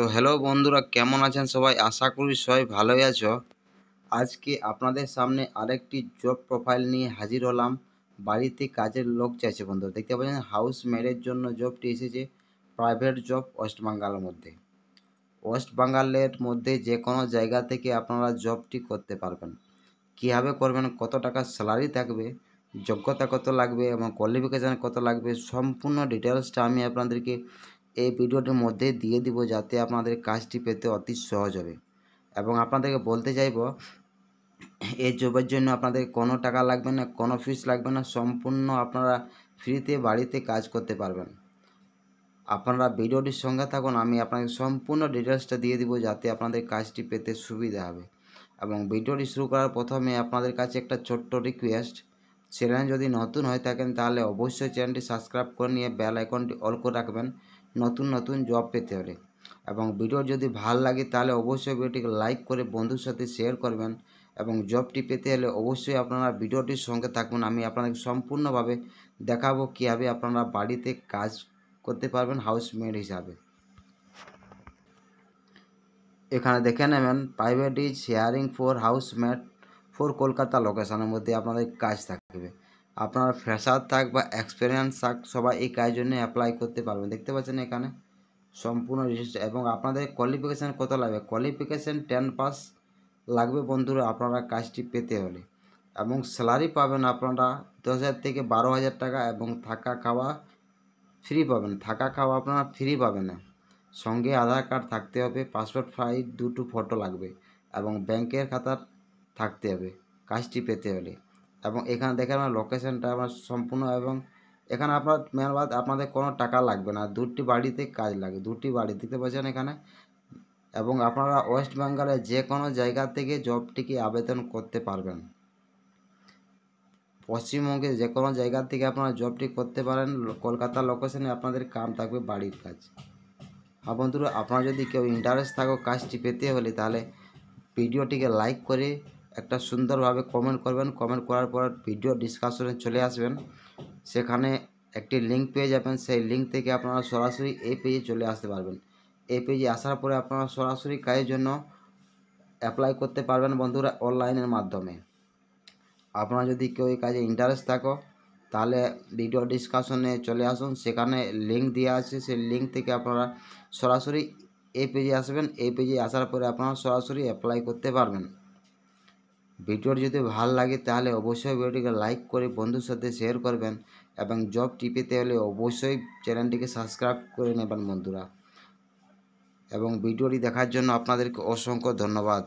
তো হ্যালো বন্ধুরা কেমন আছেন সবাই আশা করি সবাই ভালোই আছো আজকে আপনাদের সামনে আরেকটি জব প্রোফাইল নিয়ে হাজির হলাম বাড়িতে কাজের লোক চাইছে বন্ধুরা দেখতে পাচ্ছেন হাউস মেডের জন্য জবটি এসেছে প্রাইভেট জব ওয়েস্ট বাঙ্গালের মধ্যে ওয়েস্ট বাঙ্গালের মধ্যে যে কোনো জায়গা থেকে আপনারা জবটি করতে পারবেন কীভাবে করবেন কত টাকা স্যালারি থাকবে যোগ্যতা কত লাগবে এবং কোয়ালিফিকেশান কত লাগবে সম্পূর্ণ ডিটেলসটা আমি আপনাদেরকে এই ভিডিওটির মধ্যে দিয়ে দিব যাতে আপনাদের কাজটি পেতে অতি সহজ হবে এবং আপনাদেরকে বলতে চাইব এই জবের জন্য আপনাদের কোনো টাকা লাগবে না কোনো ফিস লাগবে না সম্পূর্ণ আপনারা ফ্রিতে বাড়িতে কাজ করতে পারবেন আপনারা ভিডিওটির সঙ্গে থাকুন আমি আপনাকে সম্পূর্ণ ডিটেলসটা দিয়ে দিব যাতে আপনাদের কাজটি পেতে সুবিধা হবে এবং ভিডিওটি শুরু করার প্রথমে আপনাদের কাছে একটা ছোট্ট রিকোয়েস্ট চ্যানেল যদি নতুন হয়ে থাকেন তাহলে অবশ্যই চ্যানেলটি সাবস্ক্রাইব করে নিয়ে বেল আইকনটি অল করে রাখবেন নতুন নতুন জব পেতে হলে এবং ভিডিও যদি ভাল লাগে তাহলে অবশ্যই ভিডিওটিকে লাইক করে বন্ধুর সাথে শেয়ার করবেন এবং জবটি পেতে হলে অবশ্যই আপনারা ভিডিওটির সঙ্গে থাকবেন আমি আপনাদের সম্পূর্ণভাবে দেখাবো কীভাবে আপনারা বাড়িতে কাজ করতে পারবেন হাউসমেড হিসাবে এখানে দেখে নেবেন private is sharing for housemaid for Kolkata লোকেশনের মধ্যে আপনাদের কাজ থাকবে আপনার ফ্রেশার থাক বা এক্সপিরিয়েন্স থাক সবাই এই কাজের জন্য অ্যাপ্লাই করতে পারবেন দেখতে পাচ্ছেন এখানে সম্পূর্ণ রেজিস্টার এবং আপনাদের কোয়ালিফিকেশান কত লাগবে কোয়ালিফিকেশান টেন পাস লাগবে বন্ধুরা আপনারা কাজটি পেতে হলে এবং স্যালারি পাবেন আপনারা দশ হাজার থেকে বারো হাজার টাকা এবং থাকা খাওয়া ফ্রি পাবেন থাকা খাওয়া আপনারা ফ্রি পাবেন না সঙ্গে আধার কার্ড থাকতে হবে পাসপোর্ট সাইজ দুটো ফটো লাগবে এবং ব্যাংকের খাতার থাকতে হবে কাজটি পেতে হলে এবং এখানে দেখে আমার লোকেশানটা আমার সম্পূর্ণ এবং এখানে আপনার বাদ আপনাদের কোনো টাকা লাগবে না দুটি বাড়িতে কাজ লাগে দুটি বাড়ি দিতে পারছেন এখানে এবং আপনারা ওয়েস্ট বেঙ্গলের যে কোনো জায়গা থেকে জবটিকে আবেদন করতে পারবেন পশ্চিমবঙ্গে যে কোনো জায়গা থেকে আপনারা জবটি করতে পারেন কলকাতা লোকেশানে আপনাদের কাম থাকবে বাড়ির কাজ আর বন্ধুরা আপনারা যদি কেউ ইন্টারেস্ট থাকো কাজটি পেতে হলে তাহলে ভিডিওটিকে লাইক করে একটা সুন্দরভাবে কমেন্ট করবেন কমেন্ট করার পর ভিডিও ডিসকাশনে চলে আসবেন সেখানে একটি লিঙ্ক পেয়ে যাবেন সেই লিঙ্ক থেকে আপনারা সরাসরি এই পেজে চলে আসতে পারবেন এই পেজে আসার পরে আপনারা সরাসরি কাজের জন্য অ্যাপ্লাই করতে পারবেন বন্ধুরা অনলাইনের মাধ্যমে আপনারা যদি কেউ এই কাজে ইন্টারেস্ট থাকো তাহলে ভিডিও ডিসকাশনে চলে আসুন সেখানে লিঙ্ক দেওয়া আছে সেই লিঙ্ক থেকে আপনারা সরাসরি এই পেজে আসবেন এই পেজে আসার পরে আপনারা সরাসরি অ্যাপ্লাই করতে পারবেন ভিডিওটি যদি ভাল লাগে তাহলে অবশ্যই ভিডিওটিকে লাইক করে বন্ধুর সাথে শেয়ার করবেন এবং জব টিপেতে হলে অবশ্যই চ্যানেলটিকে সাবস্ক্রাইব করে নেবেন বন্ধুরা এবং ভিডিওটি দেখার জন্য আপনাদেরকে অসংখ্য ধন্যবাদ